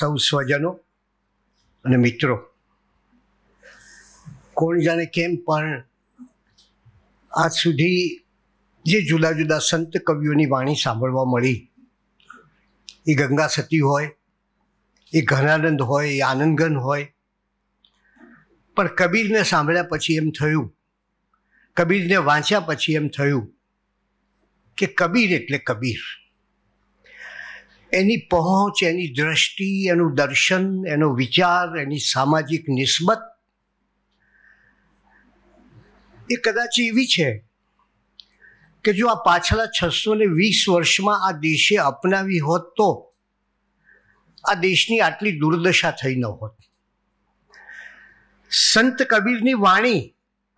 સૌ સ્વજનો અને મિત્રો કોણ જાણે કેમ પણ આજ સુધી જે જુદા જુદા સંત કવિઓની વાણી સાંભળવા મળી એ ગંગા સતી હોય એ ઘનાનંદ હોય એ આનંદગન હોય પણ કબીરને સાંભળ્યા પછી એમ થયું કબીરને વાંચ્યા પછી એમ થયું કે કબીર એટલે કબીર એની પહોંચ એની દ્રષ્ટિ એનું દર્શન એનો વિચાર એની સામાજિક નિસ્બત એ કદાચ એવી છે કે જો આ પાછલા છસો ને વીસ વર્ષમાં આ દેશે અપનાવી હોત તો આ દેશની આટલી દુર્દશા થઈ ન હોત સંત કબીરની વાણી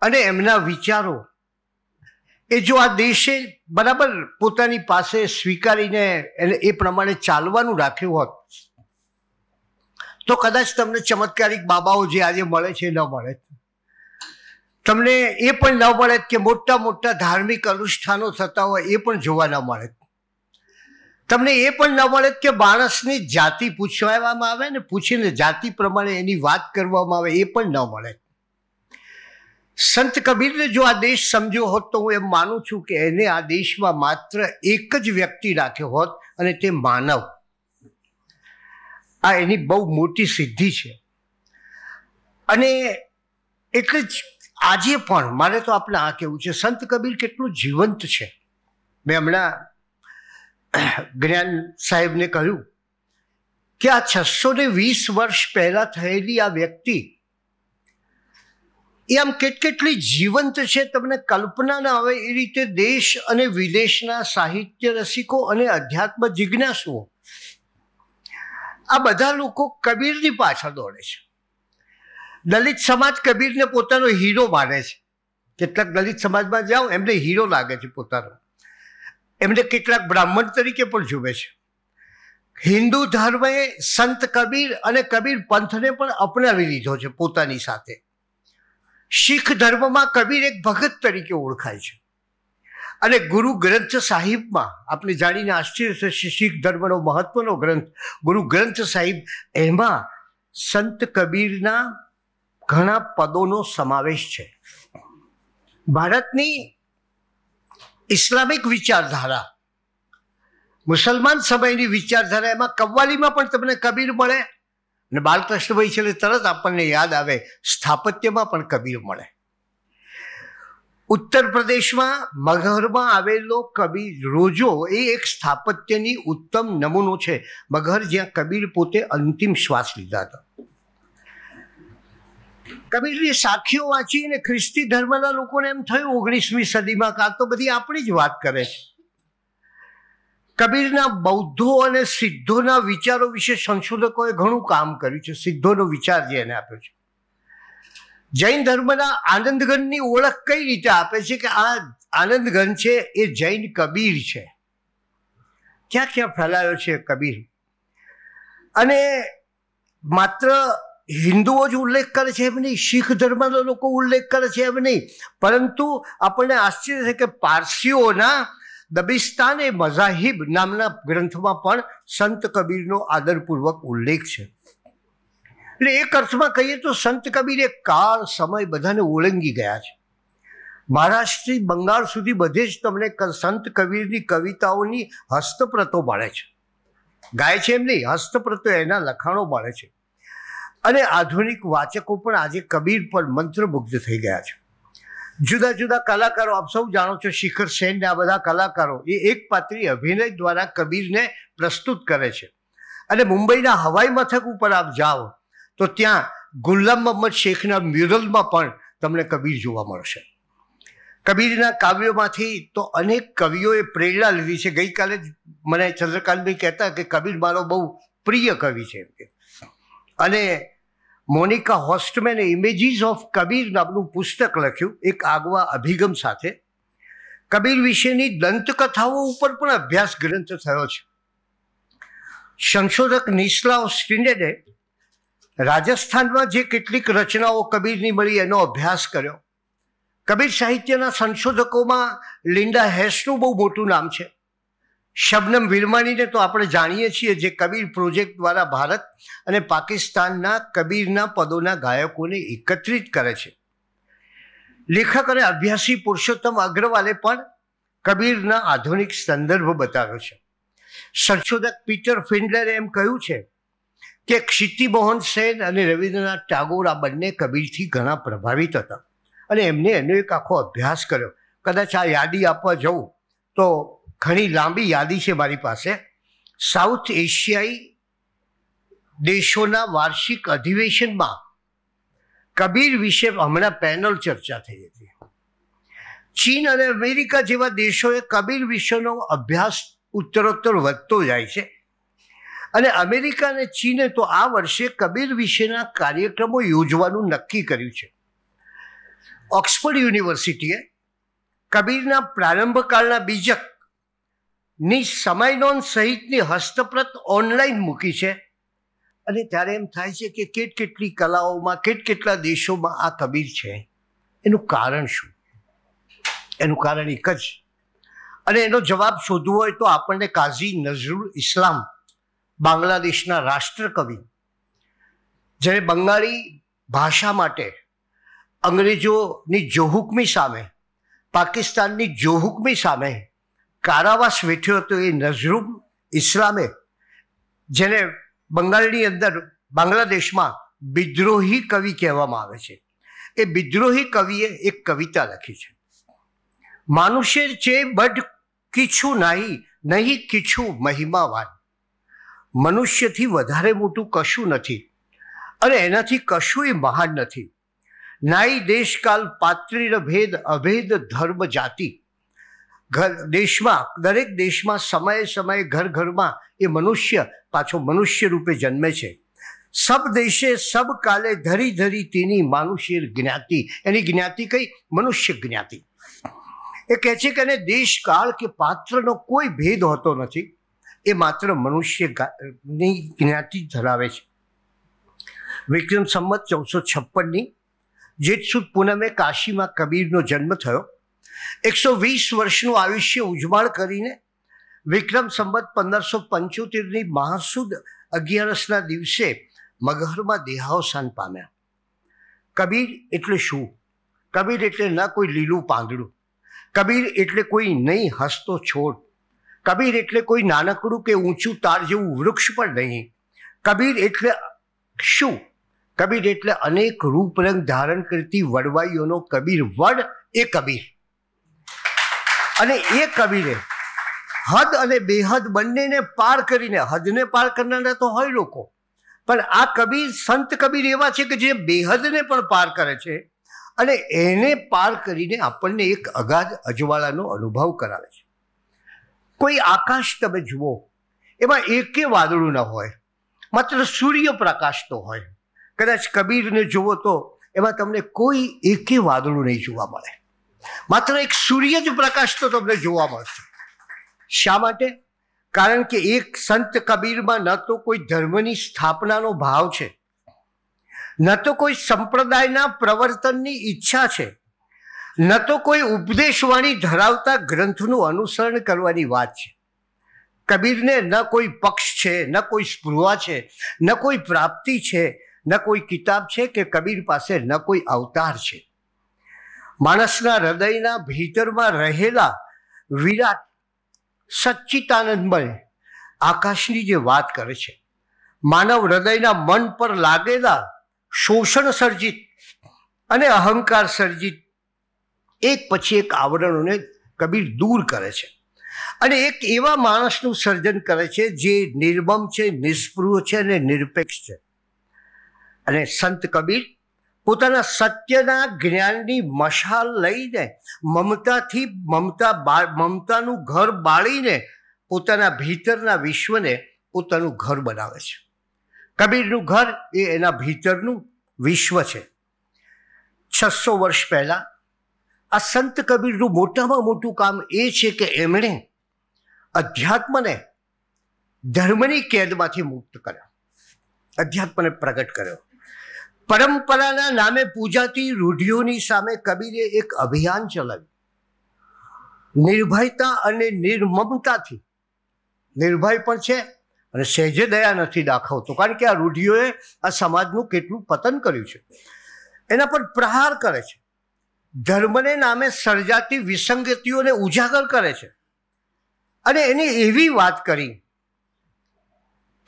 અને એમના વિચારો એ જો આ દેશે બરાબર પોતાની પાસે સ્વીકારીને એને એ પ્રમાણે ચાલવાનું રાખ્યું હોત તો કદાચ તમને ચમત્કારિક બાબાઓ જે આજે મળે છે ન મળે તમને એ પણ ન મળે કે મોટા મોટા ધાર્મિક અનુષ્ઠાનો થતા હોય એ પણ જોવા ન મળે તમને એ પણ ન મળે કે માણસની જાતિ પૂછવામાં આવે ને પૂછીને જાતિ પ્રમાણે એની વાત કરવામાં આવે એ પણ ન મળે સંત કબીરને જો આ દેશ સમજ્યો હોત તો હું એમ માનું છું કે એને આ દેશમાં માત્ર એક જ વ્યક્તિ રાખ્યો હોત અને તે માનવ આ એની બહુ મોટી સિદ્ધિ છે અને એટલે જ આજે પણ મારે તો આપણે આ કહેવું છે સંત કબીર કેટલું જીવંત છે મેં હમણાં જ્ઞાન સાહેબને કહ્યું કે આ છસો ને વીસ વર્ષ પહેલાં થયેલી આ વ્યક્તિ એ આમ કેટકેટલી જીવંત છે તમને કલ્પના ના આવે એ રીતે દેશ અને વિદેશના સાહિત્ય રસિકો અને અધ્યાત્મ જિજ્ઞાસુઓ આ બધા લોકો કબીરની પાછળ દોડે છે દલિત સમાજ કબીરને પોતાનો હીરો માને છે કેટલાક દલિત સમાજમાં જાઓ એમને હીરો લાગે છે પોતાનો એમને કેટલાક બ્રાહ્મણ તરીકે પણ જુએ છે હિન્દુ ધર્મએ સંત કબીર અને કબીર પંથને પણ અપનાવી લીધો છે પોતાની સાથે શીખ ધર્મમાં કબીર એક ભગત તરીકે ઓળખાય છે અને ગુરુ ગ્રંથ સાહિબમાં આપણે જાણીને આશ્ચર્ય થશે શીખ ધર્મનો મહત્વનો ગ્રંથ ગુરુ ગ્રંથ સાહિબ એમાં સંત કબીરના ઘણા પદોનો સમાવેશ છે ભારતની ઇસ્લામિક વિચારધારા મુસલમાન સમયની વિચારધારા એમાં કવ્વાલીમાં પણ તમને કબીર મળે અને બાલકૃષ્ણભાઈ છેલ્લે તરત આપણને યાદ આવે સ્થાપત્યમાં પણ કબીર મળે ઉત્તર પ્રદેશમાં મગહરમાં આવેલો કબીર રોજો એ એક સ્થાપત્યની ઉત્તમ નમૂનો છે મગહર જ્યાં કબીર પોતે અંતિમ શ્વાસ લીધા હતા કબીરની સાખીઓ વાંચીને ખ્રિસ્તી ધર્મના લોકોને એમ થયું ઓગણીસમી સદીમાં કાં તો બધી આપણી જ વાત કરે છે કબીરના બૌદ્ધો અને સિદ્ધોના વિચારો વિશે સંશોધકોએ ઘણું કામ કર્યું છે સિદ્ધોનો વિચાર જે એને આપ્યો છે જૈન ધર્મના આનંદઘનની ઓળખ કઈ રીતે આપે છે કે આ આનંદઘન છે એ જૈન કબીર છે ક્યાં ક્યાં ફેલાયો છે કબીર અને માત્ર હિન્દુઓ જ ઉલ્લેખ કરે છે એમ નહીં શીખ ધર્મના લોકો ઉલ્લેખ કરે છે એમ નહીં પરંતુ આપણને આશ્ચર્ય છે કે પારસીઓના દબિસ્તાન એ મઝાહિબ નામના ગ્રંથમાં પણ સંત કબીરનો આદરપૂર્વક ઉલ્લેખ છે એટલે એક અર્થમાં કહીએ તો સંત કબીર એ કાળ સમય બધાને ઓળંગી ગયા છે મહારાષ્ટ્રથી બંગાળ સુધી બધે જ તમને સંત કબીરની કવિતાઓની હસ્તપ્રતો મળે છે ગાય છે એમ નહીં હસ્તપ્રતો એના લખાણો મળે છે અને આધુનિક વાચકો પણ આજે કબીર પર મંત્રમુગ્ધ થઈ ગયા છે જુદા જુદા કલાકારો આપ સૌ જાણો છો શિખર સેન આ બધા કલાકારો એ એક પાત્રી અભિનય દ્વારા કબીરને પ્રસ્તુત કરે છે અને મુંબઈના હવાઈ મથક ઉપર આપ જાઓ તો ત્યાં ગુલામ મોહમ્મદ શેખના મ્યુરલમાં પણ તમને કબીર જોવા મળશે કબીરના કાવ્યોમાંથી તો અનેક કવિઓએ પ્રેરણા લીધી છે ગઈકાલે જ મને ચંદ્રકાંતભાઈ કહેતા કે કબીર મારો બહુ પ્રિય કવિ છે એમ કે અને મોનિકા હોસ્ટમેને ઇમેજીસ ઓફ કબીર નામનું પુસ્તક લખ્યું એક આગવા અભિગમ સાથે કબીર વિશેની દંતકથાઓ ઉપર પણ અભ્યાસ ગ્રંથ થયો છે સંશોધક નિસ્લાવ સ્ટિન્ડેડે રાજસ્થાનમાં જે કેટલીક રચનાઓ કબીરની મળી એનો અભ્યાસ કર્યો કબીર સાહિત્યના સંશોધકોમાં લિંડા હેસનું બહુ મોટું નામ છે શબનમ વિરમાણીને તો આપણે જાણીએ છીએ જે કબીર પ્રોજેક્ટ દ્વારા ભારત અને પાકિસ્તાનના કબીરના પદોના ગાયકોને એકત્રિત કરે છે લેખક અને અભ્યાસી પુરુષોત્તમ અગ્રવાલે પણ કબીરના આધુનિક સંદર્ભ બતાવ્યો છે સંશોધક પીટર ફિન્ડલરે એમ કહ્યું છે કે ક્ષિતિમોહન સેન અને રવિન્દ્રનાથ ટાગોર આ બંને કબીરથી ઘણા પ્રભાવિત હતા અને એમને એનો એક આખો અભ્યાસ કર્યો કદાચ આ યાદી આપવા જવું તો ઘણી લાંબી યાદી છે મારી પાસે સાઉથ એશિયાઈ દેશોના વાર્ષિક અધિવેશનમાં કબીર વિશે હમણાં પેનલ ચર્ચા થઈ હતી ચીન અને અમેરિકા જેવા દેશોએ કબીર વિશેનો અભ્યાસ ઉત્તરોત્તર વધતો જાય છે અને અમેરિકા અને ચીને તો આ વર્ષે કબીર વિશેના કાર્યક્રમો યોજવાનું નક્કી કર્યું છે ઓક્સફર્ડ યુનિવર્સિટીએ કબીરના પ્રારંભકાળના બીજક ની સમય નોંધ સહિતની હસ્તપ્રત ઓનલાઈન મૂકી છે અને ત્યારે એમ થાય છે કે કેટ કેટલી કલાઓમાં કેટ કેટલા દેશોમાં આ કબીર છે એનું કારણ શું એનું કારણ એક જ અને એનો જવાબ શોધવો હોય તો આપણને કાઝી નઝરુલ ઇસ્લામ બાંગ્લાદેશના રાષ્ટ્રકવિ જ્યારે બંગાળી ભાષા માટે અંગ્રેજોની જોહુકમી સામે પાકિસ્તાનની જોહુકમી સામે કારાવાસ વેઠ્યો હતો એ નઝરૂમ ઇસ્લામે જેને બંગાળની અંદર બાંગ્લાદેશમાં વિદ્રોહી કવિ કહેવામાં આવે છે એ વિદ્રોહી કવિએ એક કવિતા લખી છે માનુષ્ય જે બટ કીછું નહીં નહીં કીછું મહિમાવાન મનુષ્યથી વધારે મોટું કશું નથી અને એનાથી કશુંય મહાન નથી નાઈ દેશકાલ પાત્રીર ભેદ અભેદ ધર્મ જાતિ ઘર દેશમાં દરેક દેશમાં સમયે સમયે ઘર ઘરમાં એ મનુષ્ય પાછો મનુષ્ય રૂપે જન્મે છે સબ દેશે સબ કાલે ધરી ધરી તેની માનુષ્ય જ્ઞાતિ એની જ્ઞાતિ કઈ મનુષ્ય જ્ઞાતિ એ કહે છે કે એને દેશકાળ કે પાત્રનો કોઈ ભેદ હોતો નથી એ માત્ર મનુષ્યની જ્ઞાતિ ધરાવે છે વિક્રમ સંમત ચૌદસો છપ્પનની જેઠસુદ પૂનમે કાશીમાં કબીરનો જન્મ થયો એકસો વીસ વર્ષનું આયુષ્ય ઉજમાળ કરીને વિક્રમ સંબત પંદરસો પંચોતેરની મહાસુદ અગિયારસના દિવસે મગહરમાં દેહાવસાન પામ્યા કબીર એટલે શું કબીર એટલે ન કોઈ લીલું પાંદડું કબીર એટલે કોઈ નહીં હસતો છોડ કબીર એટલે કોઈ નાનકડું કે ઊંચું તાર જેવું વૃક્ષ પણ નહીં કબીર એટલે શું કબીર એટલે અનેક રૂપ રંગ ધારણ કરતી વડવાઈઓનો કબીર વડ એ કબીર અને એ કવિને હદ અને બેહદ બંનેને પાર કરીને હદને પાર કરનારા તો હોય લોકો પણ આ કબીર સંત કબીર એવા છે કે જે બેહદને પણ પાર કરે છે અને એને પાર કરીને આપણને એક અગાધ અજવાળાનો અનુભવ કરાવે છે કોઈ આકાશ તમે જુઓ એમાં એકે વાદળું ન હોય માત્ર સૂર્યપ્રકાશ તો હોય કદાચ કબીરને જુઓ તો એમાં તમને કોઈ એકે વાદળું નહીં જોવા મળે માત્ર એક સૂર્ય જ પ્રકાશ તો તમને જોવા મળશે શા માટે કારણ કે એક સંત કબીરમાં ન તો કોઈ ધર્મની સ્થાપનાનો ભાવ છે ન તો કોઈ સંપ્રદાયના પ્રવર્તનની ઈચ્છા છે ન તો કોઈ ઉપદેશવાણી ધરાવતા ગ્રંથનું અનુસરણ કરવાની વાત છે કબીરને ન કોઈ પક્ષ છે ન કોઈ સ્પૃહા છે ન કોઈ પ્રાપ્તિ છે ન કોઈ કિતાબ છે કે કબીર પાસે ન કોઈ અવતાર છે માણસના હૃદયના ભીતરમાં રહેલા વિરાટ સચ્ચિતાનંદમય આકાશની જે વાત કરે છે માનવ હૃદયના મન પર લાગેલા શોષણ સર્જિત અને અહંકાર સર્જિત એક પછી એક આવરણોને કબીર દૂર કરે છે અને એક એવા માણસનું સર્જન કરે છે જે નિર્મમ છે નિષ્પૃહ છે અને નિરપેક્ષ છે અને સંત કબીર પોતાના સત્યના જ્ઞાનની મશાલ લઈને મમતાથી મમતા મમતાનું ઘર બાળીને પોતાના ભીતરના વિશ્વને પોતાનું ઘર બનાવે છે કબીરનું ઘર એ એના ભીતરનું વિશ્વ છે છસો વર્ષ પહેલાં આ સંત કબીરનું મોટામાં મોટું કામ એ છે કે એમણે અધ્યાત્મને ધર્મની કેદમાંથી મુક્ત કર્યો અધ્યાત્મને પ્રગટ કર્યો પરંપરાના નામે પૂજાતી રૂઢિઓની સામે કબીરે એક અભિયાન ચલાવ્યું નિર્ભયતા અને નિર્મમતાથી નિર્ભય પણ છે અને સહેજે દયા નથી દાખવતો કારણ કે આ રૂઢિઓએ આ સમાજનું કેટલું પતન કર્યું છે એના પર પ્રહાર કરે છે ધર્મને નામે સર્જાતી વિસંગતિઓને ઉજાગર કરે છે અને એની એવી વાત કરી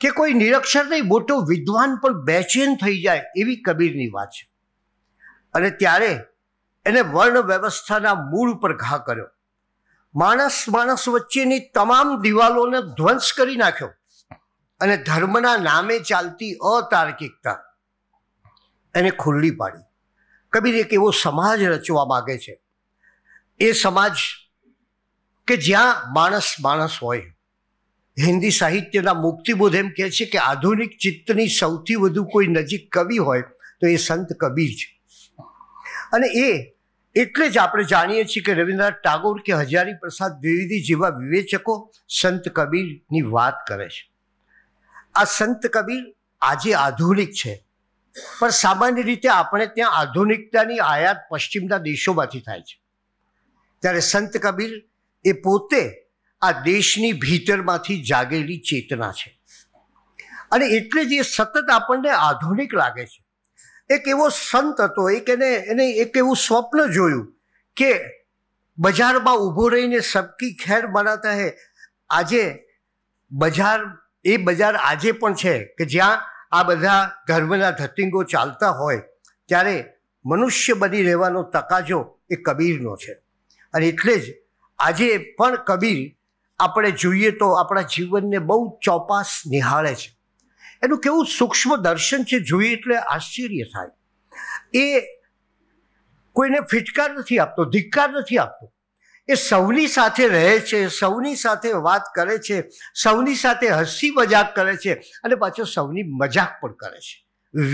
કે કોઈ નિરક્ષર નહીં મોટો વિદ્વાન પણ બેચેન થઈ જાય એવી કબીરની વાત છે અને ત્યારે એને વર્ણ વ્યવસ્થાના મૂળ પર ઘા કર્યો માણસ માણસ વચ્ચેની તમામ દિવાલોને ધ્વંસ કરી નાખ્યો અને ધર્મના નામે ચાલતી અતાર્કિકતા એને ખુલ્લી પાડી કબીર એક એવો સમાજ રચવા માગે છે એ સમાજ કે જ્યાં માણસ માણસ હોય હિન્દી સાહિત્યના મુક્તિબોધ એમ કહે છે કે આધુનિક ચિત્તની સૌથી વધુ કોઈ નજીક કવિ હોય તો એ સંત કવિ જ અને એ એટલે જ આપણે જાણીએ છીએ કે રવિન્દ્રનાથ ટાગોર કે હજારી પ્રસાદ દ્વિવેદી જેવા વિવેચકો સંત કબીરની વાત કરે છે આ સંત કબીર આજે આધુનિક છે પણ સામાન્ય રીતે આપણે ત્યાં આધુનિકતાની આયાત પશ્ચિમના દેશોમાંથી થાય છે ત્યારે સંત કબીર એ પોતે આ દેશની ભીતરમાંથી જાગેલી ચેતના છે અને એટલે જ એ સતત આપણને આધુનિક લાગે છે એક એવો સંત હતો એક એને એને એક એવું સ્વપ્ન જોયું કે બજારમાં ઊભો રહીને સબકી ખેર બનાતા હે આજે બજાર એ બજાર આજે પણ છે કે જ્યાં આ બધા ધર્મના ધતિંગો ચાલતા હોય ત્યારે મનુષ્ય બની રહેવાનો તકાજો એ કબીરનો છે અને એટલે જ આજે પણ કબીર આપણે જોઈએ તો આપણા જીવનને બહુ ચોપાસ નિહાળે છે એનું કેવું સૂક્ષ્મ દર્શન છે જોઈએ એટલે આશ્ચર્ય થાય એ કોઈને ફિટકાર નથી આપતો ધિક્કાર નથી આપતો એ સૌની સાથે રહે છે સૌની સાથે વાત કરે છે સૌની સાથે હસી મજાક કરે છે અને પાછો સૌની મજાક પણ કરે છે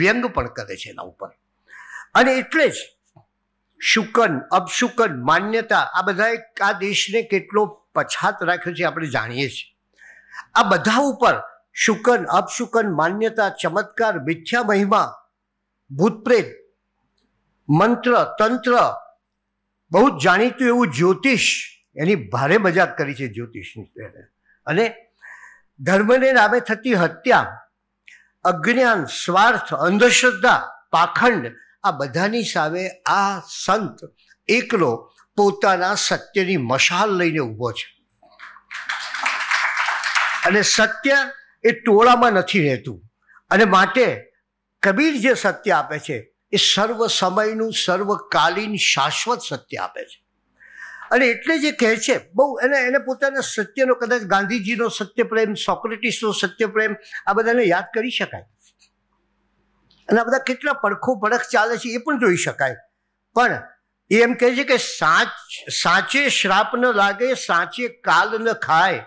વ્યંગ પણ કરે છે એના ઉપર અને એટલે જ શુકન અપશુકન માન્યતા આ બધાએ આ દેશને કેટલો પછાત રાખ્યો છે આપણે જાણીએ છીએ આ બધા ઉપર શુકન અપશુકન માન્યતા ચમત્કાર મિથ્યા મહિમા ભૂતપ્રેત મંત્ર તંત્ર બહુ જાણીતું એવું જ્યોતિષ એની ભારે મજાક કરી છે જ્યોતિષની અને ધર્મને નામે થતી હત્યા અજ્ઞાન સ્વાર્થ અંધશ્રદ્ધા પાખંડ આ બધાની સામે આ સંત એકલો પોતાના સત્યની મશાલ લઈને ઊભો છે અને સત્ય એ ટોળામાં નથી રહેતું અને માટે કબીર જે સત્ય આપે છે એ સર્વ સમયનું સર્વકાલીન શાશ્વત સત્ય આપે છે અને એટલે જે કહે છે બહુ એને એને પોતાના સત્યનો કદાચ ગાંધીજીનો સત્યપ્રેમ સોક્રેટિસનો સત્યપ્રેમ આ બધાને યાદ કરી શકાય અને આ બધા કેટલા પડખો પડખ ચાલે છે એ પણ જોઈ શકાય પણ એ એમ કહે છે કે સાચ સાચે શ્રાપ ન લાગે સાચે કાલ ન ખાય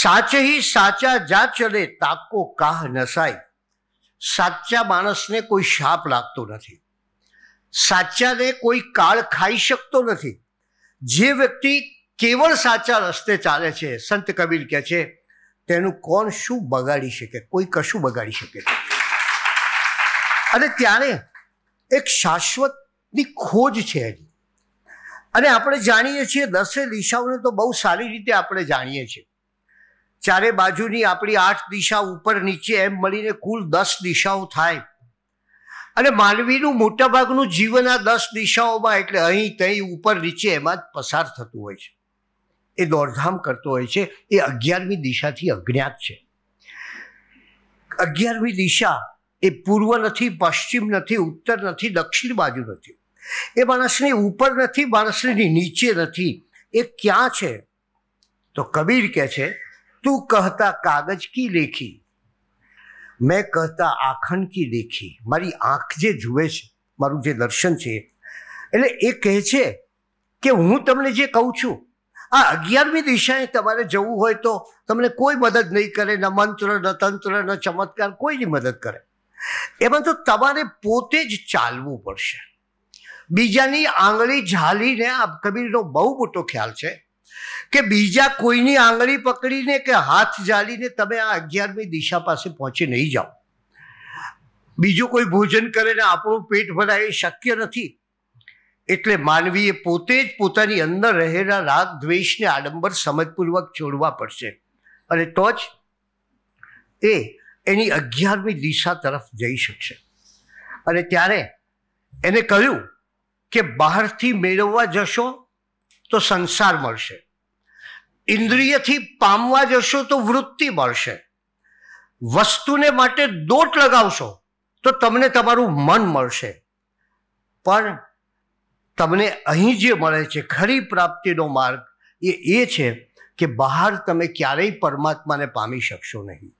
સાચે હી સાચા જા ચડે તાકો કાહ નસાય સાચા માણસને કોઈ શાપ લાગતો નથી સાચાને કોઈ કાળ ખાઈ શકતો નથી જે વ્યક્તિ કેવળ સાચા રસ્તે ચાલે છે સંત કબીર કહે છે તેનું કોણ શું બગાડી શકે કોઈ કશું બગાડી શકે અને ત્યારે એક શાશ્વત ની ખોજ છે એની અને આપણે જાણીએ છીએ દસે દિશાઓને તો બહુ સારી રીતે આપણે જાણીએ છીએ ચારે બાજુની આપણી આઠ દિશા ઉપર નીચે એમ મળીને કુલ દસ દિશાઓ થાય અને માનવીનું મોટાભાગનું જીવન આ દસ દિશાઓમાં એટલે અહીં તહીં ઉપર નીચે એમાં જ પસાર થતું હોય છે એ દોડધામ કરતો હોય છે એ અગિયારમી દિશાથી અજ્ઞાત છે અગિયારમી દિશા એ પૂર્વ નથી પશ્ચિમ નથી ઉત્તર નથી દક્ષિણ બાજુ નથી એ માણસની ઉપર નથી માણસની નીચે નથી એ ક્યાં છે તો કબીર કહે છે તું કહેતા કાગજ કી લેખી મેં કહેતા આખણ કી લેખી મારી આંખ જે જુએ છે મારું જે દર્શન છે એટલે એ કહે છે કે હું તમને જે કહું છું આ અગિયારમી દિશાએ તમારે જવું હોય તો તમને કોઈ મદદ નહીં કરે ન મંત્ર ન તંત્ર ન ચમત્કાર કોઈ જ મદદ કરે એમાં તો તમારે પોતે જ ચાલવું પડશે બીજાની આંગળી ઝાલીને આ કબીરનો બહુ મોટો ખ્યાલ છે કે બીજા કોઈની આંગળી પકડીને કે હાથ ઝાલીને તમે આ અગિયારમી દિશા પાસે પહોંચી નહીં જાઓ બીજું કોઈ ભોજન કરે ને આપણું પેટ ભરાય એ શક્ય નથી એટલે માનવીએ પોતે જ પોતાની અંદર રહેલા રાગ દ્વેષને આડંબર સમજપૂર્વક છોડવા પડશે અને તો જ એ એની અગિયારમી દિશા તરફ જઈ શકશે અને ત્યારે એને કહ્યું કે બહારથી મેળવવા જશો તો સંસાર મળશે ઇન્દ્રિયથી પામવા જશો તો વૃત્તિ મળશે વસ્તુને માટે દોટ લગાવશો તો તમને તમારું મન મળશે પણ તમને અહીં જે મળે છે ખરી પ્રાપ્તિનો માર્ગ એ એ છે કે બહાર તમે ક્યારેય પરમાત્માને પામી શકશો નહીં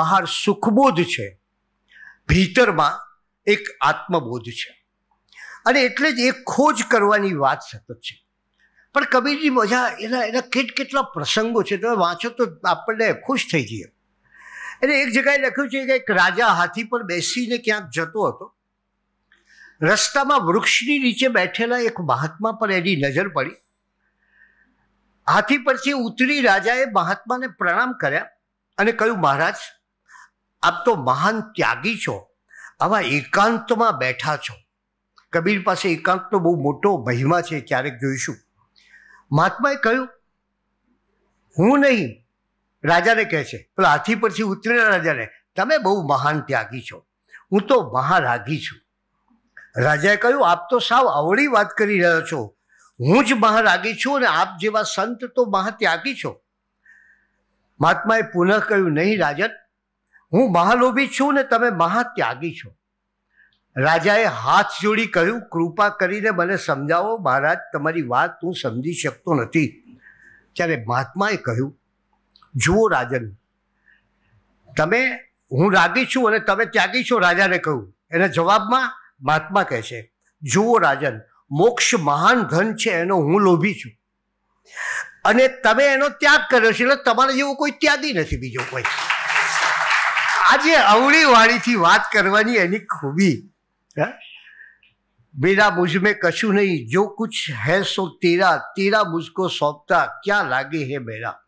બહાર સુખબોધ છે ભીતરમાં એક આત્મબોધ છે અને એટલે જ એ ખોજ કરવાની વાત સતત છે પણ કબીરજી મજા એના એના કેટ કેટલા પ્રસંગો છે તમે વાંચો તો આપણને ખુશ થઈ જઈએ એટલે એક જગ્યાએ લખ્યું છે કે એક રાજા હાથી પર બેસીને ક્યાંક જતો હતો રસ્તામાં વૃક્ષની નીચે બેઠેલા એક મહાત્મા પર એની નજર પડી હાથી પરથી ઉતરી રાજાએ મહાત્માને પ્રણામ કર્યા અને કહ્યું મહારાજ આપ તો મહાન ત્યાગી છો આવા એકાંતમાં બેઠા છો કબીર પાસે એકાંતનો બહુ મોટો મહિમા છે ક્યારેક જોઈશું મહાત્માએ કહ્યું હું નહીં રાજાને કહે છે પણ હાથી પરથી ઉતરેલા રાજાને તમે બહુ મહાન ત્યાગી છો હું તો મહારાગી છું રાજાએ કહ્યું આપ તો સાવ અવળી વાત કરી રહ્યો છો હું જ મહારાગી છું અને આપ જેવા સંત તો મહાત્યાગી છો મહાત્માએ પુનઃ કહ્યું નહીં રાજન હું મહાલોભી છું ને તમે મહાત્યાગી છો રાજાએ હાથ જોડી કહ્યું કૃપા કરીને મને સમજાવો મહારાજ તમારી વાત હું સમજી શકતો નથી ત્યારે મહાત્માએ કહ્યું જુઓ રાજન તમે હું રાગી છું અને તમે ત્યાગી છો રાજાને કહ્યું એના જવાબમાં મહાત્મા કહે છે જુઓ રાજન મોક્ષ મહાન ધન છે એનો હું લોભી છું અને તમે એનો ત્યાગ કર્યો છે એટલે તમારા જેવો કોઈ ત્યાગી નથી બીજો કોઈ આજે અવળી વાળીથી વાત કરવાની એની ખૂબી मेरा मुझ મેં કશું નહીં જો કુછ હૈ सो તેરા તેરા મુજકો સોંપતા ક્યાં લાગે હે મેરા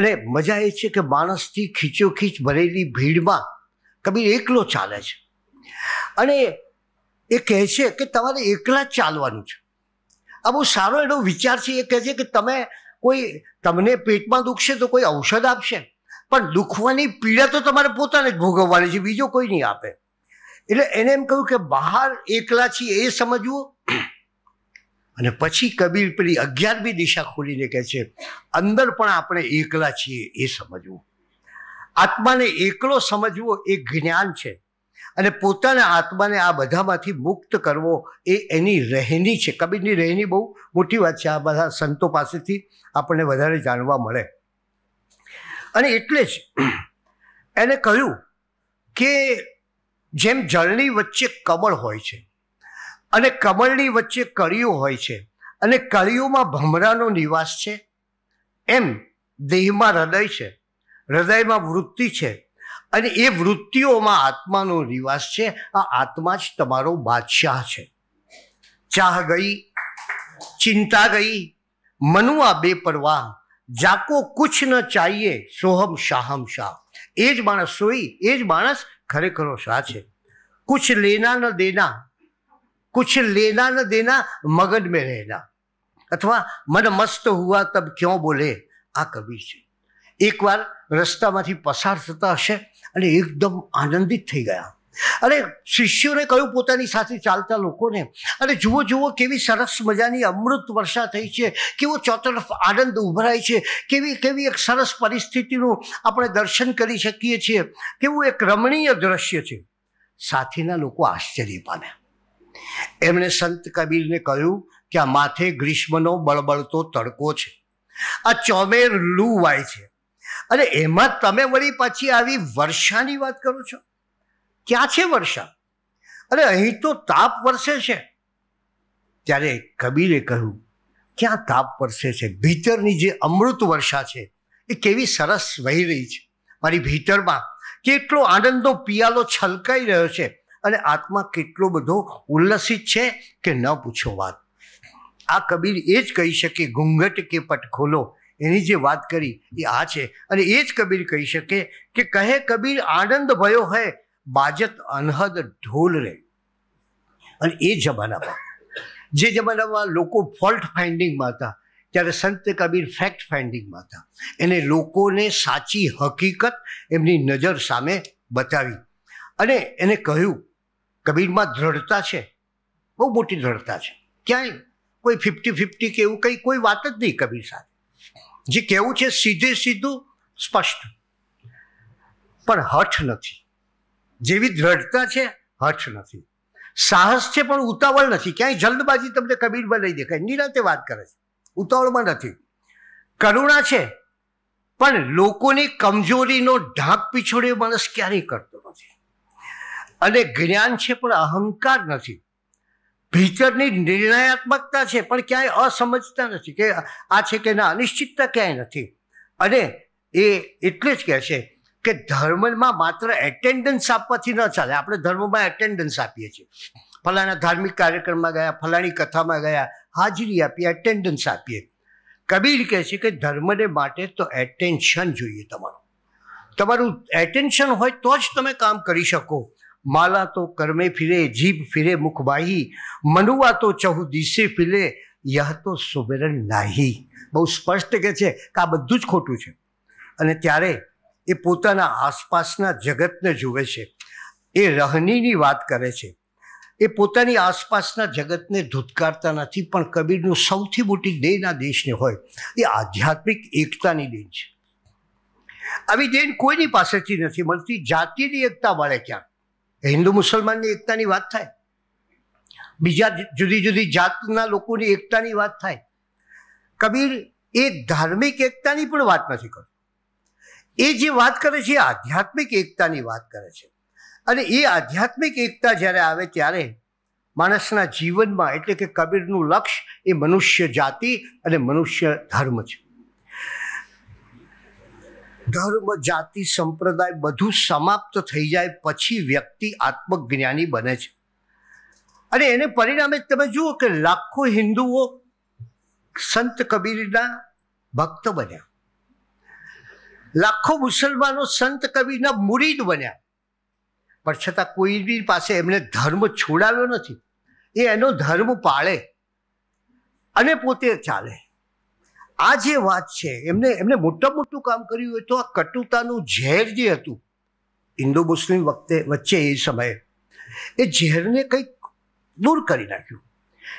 અને મજા એ છે કે માણસથી ખીચોખીચ ભરેલી ભીડમાં કબીર એકલો ચાલે છે અને એ કહે છે કે તમારે એકલા જ ચાલવાનું છે આ બહુ સારો એનો વિચાર છે એ કહે છે કે તમે કોઈ તમને પેટમાં દુખશે તો કોઈ ઔષધ આપશે પણ દુખવાની પીડા તો તમારે પોતાને જ ભોગવવાની છે બીજો કોઈ નહીં આપે એટલે એને એમ કહ્યું કે બહાર એકલા છીએ એ સમજવું અને પછી કબીર પેલી અગિયારમી દિશા ખોલીને કહે છે અંદર પણ આપણે એકલા છીએ એ સમજવું આત્માને એકલો સમજવો એ જ્ઞાન છે અને પોતાના આત્માને આ બધામાંથી મુક્ત કરવો એ એની રહેણી છે કબીરની રહેણી બહુ મોટી વાત છે આ બધા સંતો પાસેથી આપણને વધારે જાણવા મળે અને એટલે જ એને કહ્યું કે જેમ જળની વચ્ચે કમળ હોય છે અને કમળની વચ્ચે કળિયું હોય છે અને કળિયુંમાં ભમરાનો નિવાસ છે એમ દેહમાં હૃદય છે હૃદયમાં વૃત્તિ છે અને એ વૃત્તિઓમાં આત્માનો નિવાસ છે આ આત્મા જ તમારો બાદશાહ છે ચાહ ગઈ ચિંતા ગઈ મનુઆ બે બેપરવાહ જાકો કુછ ન ચાહીએ સોહમ શાહમ શાહ એ જ માણસ સોઈ એ જ માણસ ખરેખરો શા છે કુછ લેના ન દેના કુછ લેના ન દેના મગજ મેં રહેના અથવા મન મસ્ત હુઆ તબ ક્યો બોલે આ કવિ છે એકવાર રસ્તામાંથી પસાર થતા હશે અને એકદમ આનંદિત થઈ ગયા અને શિષ્યોને કહ્યું પોતાની સાથે ચાલતા લોકોને અને જુઓ જુઓ કેવી સરસ મજાની અમૃત વર્ષા થઈ છે કેવો ચોતરફ આનંદ ઉભરાય છે કેવી કેવી એક સરસ પરિસ્થિતિનું આપણે દર્શન કરી શકીએ છીએ કેવું એક રમણીય દ્રશ્ય છે સાથીના લોકો આશ્ચર્ય પામ્યા એમણે સંત કબીરને કહ્યું કે આ માથે ગ્રીષ્મનો બળબળતો તડકો છે આ ચોમેર લૂ વાય છે અને એમાં તમે વળી પાછી આવી વર્ષાની વાત કરો છો ક્યાં છે વર્ષા અરે અહીં તો તાપ વરસે છે ત્યારે કબીરે કહ્યું ક્યાં તાપ વરસે છે ભીતરની જે અમૃત વર્ષા છે એ કેવી સરસ વહી રહી છે મારી ભીતરમાં કેટલો આનંદનો પિયાલો છલકાઈ રહ્યો છે અને આત્મા કેટલો બધો ઉલ્લસિત છે કે ન પૂછો વાત આ કબીર એ જ કહી શકે ઘૂંઘટ કે પટ ખોલો એની જે વાત કરી એ આ છે અને એ જ કબીર કહી શકે કે કહે કબીર આનંદ ભયો હૈ બાજત અનહદ ઢોલ રે અને એ જમાનામાં જે જમાનામાં લોકો ફોલ્ટ ફાઇન્ડિંગમાં હતા ત્યારે સંત કબીર ફેક્ટ ફાઇન્ડિંગમાં હતા એને લોકોને સાચી હકીકત એમની નજર સામે બતાવી અને એને કહ્યું કબીરમાં દ્રઢતા છે બહુ મોટી દ્રઢતા છે ક્યાંય કોઈ ફિફ્ટી ફિફ્ટી કે એવું કંઈ કોઈ વાત જ નહીં કબીર સાથે જે કહેવું છે સીધે સીધું સ્પષ્ટ પણ હઠ નથી જેવી દ્રઢતા છે હઠ નથી સાહસ છે પણ ઉતાવળ નથી ક્યાંય જલ્દબાજી તમને કબીરમાં લઈ દેખાય નિરાતે વાત કરે છે ઉતાવળમાં નથી કરુણા છે પણ લોકોની કમજોરીનો ઢાંક પીછોડ્યો માણસ ક્યારેય કરતો નથી અને જ્ઞાન છે પણ અહંકાર નથી ભીતરની નિર્ણયાત્મકતા છે પણ ક્યાંય અસમજતા નથી કે આ છે કે ના અનિશ્ચિતતા ક્યાંય નથી અને એ એટલે જ કહે છે કે ધર્મમાં માત્ર એટેન્ડન્સ આપવાથી ન ચાલે આપણે ધર્મમાં એટેન્ડન્સ આપીએ છીએ ફલાણા ધાર્મિક કાર્યક્રમમાં ગયા ફલાણી કથામાં ગયા હાજરી આપીએ એટેન્ડન્સ આપીએ કબીર કહે છે કે ધર્મને માટે તો એટેન્શન જોઈએ તમારું તમારું એટેન્શન હોય તો જ તમે કામ કરી શકો માલા તો કર્મે ફિરે જીભ ફિરે મુખ વાહી મનુવા તો ચહુ દિશે ફિરે યહ તો સુબેરન નાહી બહુ સ્પષ્ટ કહે છે કે આ બધું જ ખોટું છે અને ત્યારે એ પોતાના આસપાસના જગતને જુએ છે એ રહનીની વાત કરે છે એ પોતાની આસપાસના જગતને ધૂતકારતા નથી પણ કબીરનું સૌથી મોટી દેના દેશને હોય એ આધ્યાત્મિક એકતાની દેન છે આવી દેન કોઈની પાસેથી નથી મળતી જાતિની એકતા મળે ક્યાં હિન્દુ મુસલમાનની એકતાની વાત થાય બીજા જુદી જુદી જાતના લોકોની એકતાની વાત થાય કબીર એ ધાર્મિક એકતાની પણ વાત નથી કરતો એ જે વાત કરે છે એ આધ્યાત્મિક એકતાની વાત કરે છે અને એ આધ્યાત્મિક એકતા જ્યારે આવે ત્યારે માણસના જીવનમાં એટલે કે કબીરનું લક્ષ્ય એ મનુષ્ય જાતિ અને મનુષ્ય ધર્મ છે ધર્મ જાતિ સંપ્રદાય બધું સમાપ્ત થઈ જાય પછી વ્યક્તિ આત્મજ્ઞાની બને છે અને એને પરિણામે તમે જુઓ કે લાખો હિન્દુઓ સંત કબીરના ભક્ત બન્યા લાખો મુસલમાનો સંત કવિના મુરીદ બન્યા પણ છતાં કોઈ બી પાસે એમને ધર્મ છોડાવ્યો નથી એ એનો ધર્મ પાળે અને પોતે ચાલે આ જે વાત છે એમને એમને મોટા મોટું કામ કર્યું હોય તો આ કટુતાનું ઝેર જે હતું હિન્દુ મુસ્લિમ વખતે વચ્ચે એ સમયે એ ઝેરને કંઈક દૂર કરી નાખ્યું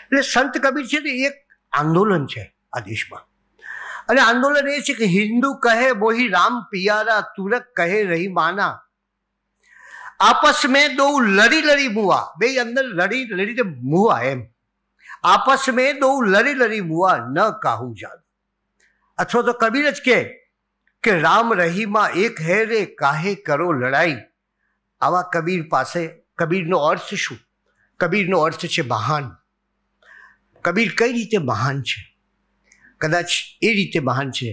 એટલે સંત કબીર છે ને એક આંદોલન છે આ દેશમાં અને આંદોલન એ છે કે હિન્દુ કહે વોહી રામ પિયારા તુરક કહે રહી માના आपस में दो लड़ी लड़ी मुआ भाई अंदर लड़ी लड़ी तो मुआ है आपस में दो लड़ी लड़ी मुआ न काहू जान अथवा तो कबीर ज के કે રામ રહીમાં એક હે રે કાહે કરો લડાઈ આવા કબીર પાસે કબીરનો અર્થ શું કબીરનો અર્થ છે મહાન કબીર કઈ રીતે મહાન છે કદાચ એ રીતે મહાન છે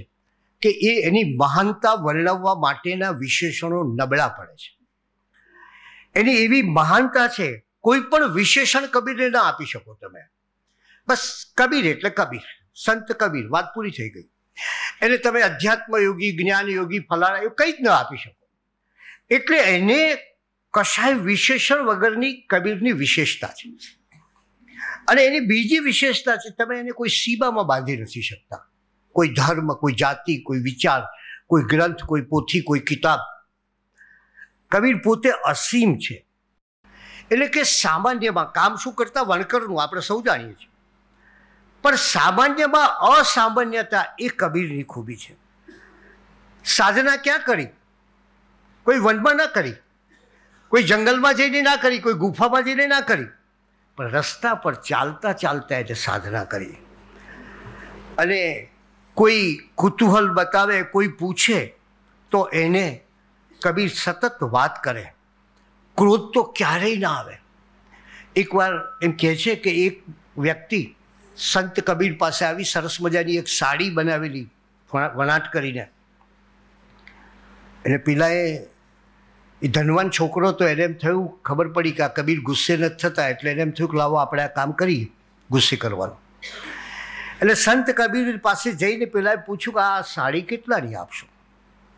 કે એ એની મહાનતા વર્ણવવા માટેના વિશેષણો નબળા પડે છે એની એવી મહાનતા છે કોઈ પણ વિશેષણ કબીરને ના આપી શકો તમે બસ કબીર એટલે કબીર સંત કબીર વાત પૂરી થઈ ગઈ એને તમે અધ્યાત્મ યોગી જ્ઞાન યોગી ફલાણા એવું કંઈ જ ન આપી શકો એટલે એને કશાય વિશેષણ વગરની કબીરની વિશેષતા છે અને એની બીજી વિશેષતા છે તમે એને કોઈ સીમામાં બાંધી નથી શકતા કોઈ ધર્મ કોઈ જાતિ કોઈ વિચાર કોઈ ગ્રંથ કોઈ પોથી કોઈ કિતાબ કબીર પોતે અસીમ છે એટલે કે સામાન્યમાં કામ શું કરતા વણકરનું આપણે સૌ જાણીએ છીએ પણ સામાન્યમાં અસામાન્યતા એ કબીરની ખૂબી છે સાધના ક્યાં કરી કોઈ વનમાં ના કરી કોઈ જંગલમાં જઈને ના કરી કોઈ ગુફામાં જઈને ના કરી પણ રસ્તા પર ચાલતા ચાલતા એને સાધના કરી અને કોઈ કુતૂહલ બતાવે કોઈ પૂછે તો એને કબીર સતત વાત કરે ક્રોધ તો ક્યારેય ના આવે એકવાર એમ કહે છે કે એક વ્યક્તિ સંત કબીર પાસે આવી સરસ મજાની એક સાડી બનાવેલી વણાટ કરીને એટલે પેલાએ એ ધનવાન છોકરો તો એને એમ થયું ખબર પડી કે આ કબીર ગુસ્સે નથી થતા એટલે એને એમ થયું કે લાવો આપણે આ કામ કરીએ ગુસ્સે કરવાનું એટલે સંત કબીર પાસે જઈને પહેલાં પૂછ્યું કે આ સાડી કેટલાની આપશો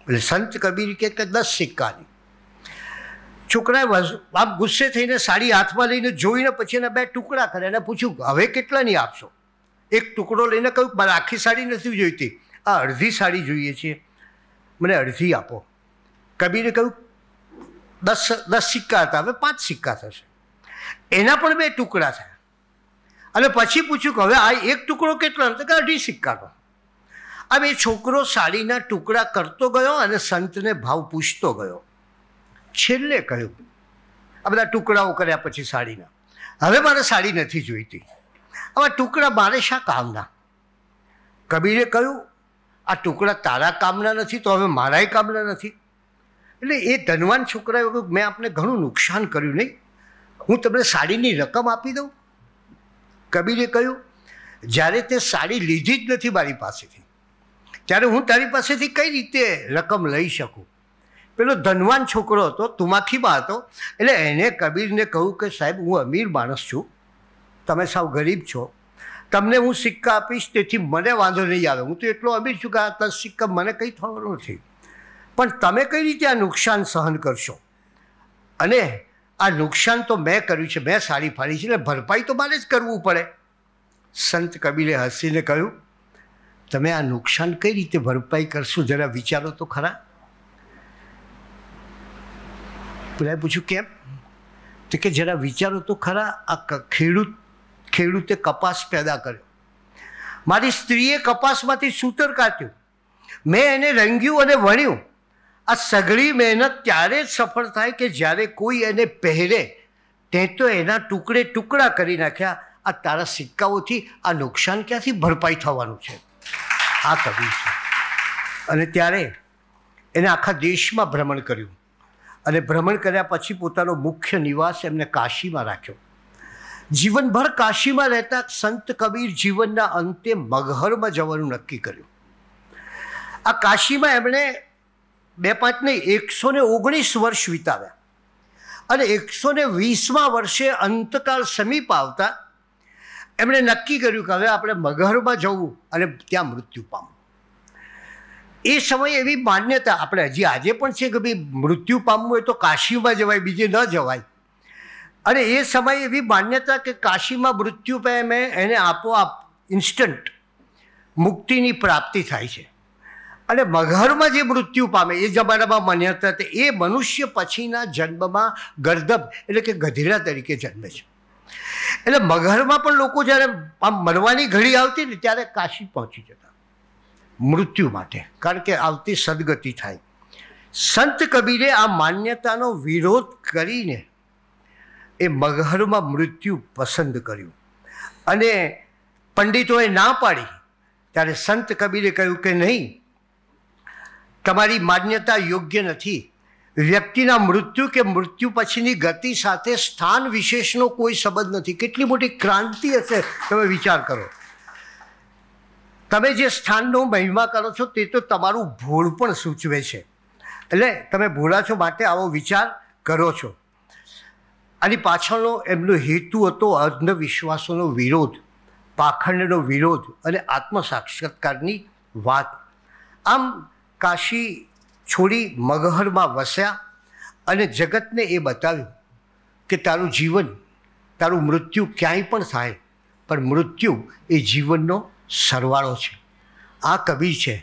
એટલે સંત કબીર કે દસ સિક્કાની છોકરાએ આપ ગુસ્સે થઈને સાડી હાથમાં લઈને જોઈને પછી એના બે ટુકડા કરે એને પૂછ્યું હવે કેટલાની આપશો એક ટુકડો લઈને કહ્યું મારે આખી સાડી નથી જોઈતી આ અડધી સાડી જોઈએ છીએ મને અડધી આપો કબીરે કહ્યું દસ દસ સિક્કા હતા હવે પાંચ સિક્કા થશે એના પણ બે ટુકડા થયા અને પછી પૂછ્યું કે હવે આ એક ટુકડો કેટલો તો કે અઢી સિક્કાનો હવે એ છોકરો સાડીના ટુકડા કરતો ગયો અને સંતને ભાવ પૂછતો ગયો છેલ્લે કહ્યું આ બધા ટુકડાઓ કર્યા પછી સાડીના હવે મારે સાડી નથી જોઈતી આવા ટુકડા મારે શા કામના કબીરે કહ્યું આ ટુકડા તારા કામના નથી તો હવે મારાય કામના નથી એટલે એ ધનવાન છોકરાએ મેં આપને ઘણું નુકસાન કર્યું નહીં હું તમને સાડીની રકમ આપી દઉં કબીરે કહ્યું જ્યારે તે સાડી લીધી જ નથી મારી પાસેથી ત્યારે હું તારી પાસેથી કઈ રીતે રકમ લઈ શકું પેલો ધનવાન છોકરો હતો તુમાખીમાં હતો એટલે એને કબીરને કહ્યું કે સાહેબ હું અમીર માણસ છું તમે સાવ ગરીબ છો તમને હું સિક્કા આપીશ તેથી મને વાંધો નહીં આવે હું તો એટલો અમીર છું કે આ દસ સિક્કા મને કંઈ થવાનું નથી પણ તમે કઈ રીતે આ નુકસાન સહન કરશો અને આ નુકસાન તો મેં કર્યું છે મેં સાડી ફાડી છે એટલે ભરપાઈ તો મારે જ કરવું પડે સંત કબીલે હસીને કહ્યું તમે આ નુકસાન કઈ રીતે ભરપાઈ કરશો જરા વિચારો તો ખરા પેલા પૂછ્યું કેમ તો કે જરા વિચારો તો ખરા આ ખેડૂત ખેડૂતે કપાસ પેદા કર્યો મારી સ્ત્રીએ કપાસમાંથી સૂતર કાઢ્યું મેં એને રંગ્યું અને વણ્યું આ સઘળી મહેનત ત્યારે જ સફળ થાય કે જ્યારે કોઈ એને પહેરે તે તો એના ટુકડે ટુકડા કરી નાખ્યા આ તારા સિક્કાઓથી આ નુકસાન ક્યાંથી ભરપાઈ થવાનું છે આ કવિ છે અને ત્યારે એને આખા દેશમાં ભ્રમણ કર્યું અને ભ્રમણ કર્યા પછી પોતાનો મુખ્ય નિવાસ એમને કાશીમાં રાખ્યો જીવનભર કાશીમાં રહેતા સંત કબીર જીવનના અંતે મગહરમાં જવાનું નક્કી કર્યું આ કાશીમાં એમણે બે પાંચ નહીં એકસો ને ઓગણીસ વર્ષ વિતાવ્યા અને એકસો ને વીસમાં વર્ષે અંતકાળ સમીપ આવતા એમણે નક્કી કર્યું કે હવે આપણે મગહરમાં જવું અને ત્યાં મૃત્યુ પામવું એ સમયે એવી માન્યતા આપણે હજી આજે પણ છે કે ભાઈ મૃત્યુ પામવું હોય તો કાશીમાં જવાય બીજે ન જવાય અને એ સમયે એવી માન્યતા કે કાશીમાં મૃત્યુ પામે એને આપોઆપ ઇન્સ્ટન્ટ મુક્તિની પ્રાપ્તિ થાય છે અલે મઘર માં જે મૃત્યુ પામે એ જબારેબા માન્યતા તે એ મનુષ્ય પછીના જન્મમાં ગર્ધબ એટલે કે ગધીડા તરીકે જન્મ છે એટલે મઘર માં પણ લોકો જ્યારે આમ મરવાની ઘડી આવતી ને ત્યારે કાશી પહોંચી જતા મૃત્યુ માટે કારણ કે આવતી સદગતિ થાય સંત કબીરે આ માન્યતાનો વિરોધ કરીને એ મઘર માં મૃત્યુ પસંદ કર્યું અને પંડિતોએ ના પાડી ત્યારે સંત કબીરે કહ્યું કે નહીં તમારી માન્યતા યોગ્ય નથી વ્યક્તિના મૃત્યુ કે મૃત્યુ પછીની ગતિ સાથે સ્થાન વિશેષનો કોઈ સંબંધ નથી કેટલી મોટી ક્રાંતિ હશે તમે વિચાર કરો તમે જે સ્થાનનો મહિમા કરો છો તે તો તમારું ભૂળ પણ સૂચવે છે એટલે તમે ભૂલા છો માટે આવો વિચાર કરો છો આની પાછળનો એમનો હેતુ હતો અંધવિશ્વાસોનો વિરોધ પાખંડનો વિરોધ અને આત્મસાક્ષાત્કારની વાત આમ કાશી છોડી મગહરમાં વસ્યા અને જગતને એ બતાવ્યું કે તારું જીવન તારું મૃત્યુ ક્યાંય પણ થાય પણ મૃત્યુ એ જીવનનો સરવાળો છે આ કબીર છે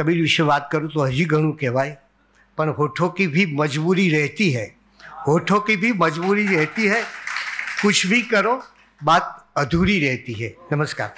કબીર વિશે વાત કરું તો હજી ઘણું કહેવાય પણ હોઠો કી ભી મજબૂરી રહેતી હૈ હોઠો કી ભી મજબૂરી રહેતી હૈ કુછ ભી કરો બાત અધૂરી રહેતી હૈ નમસ્કાર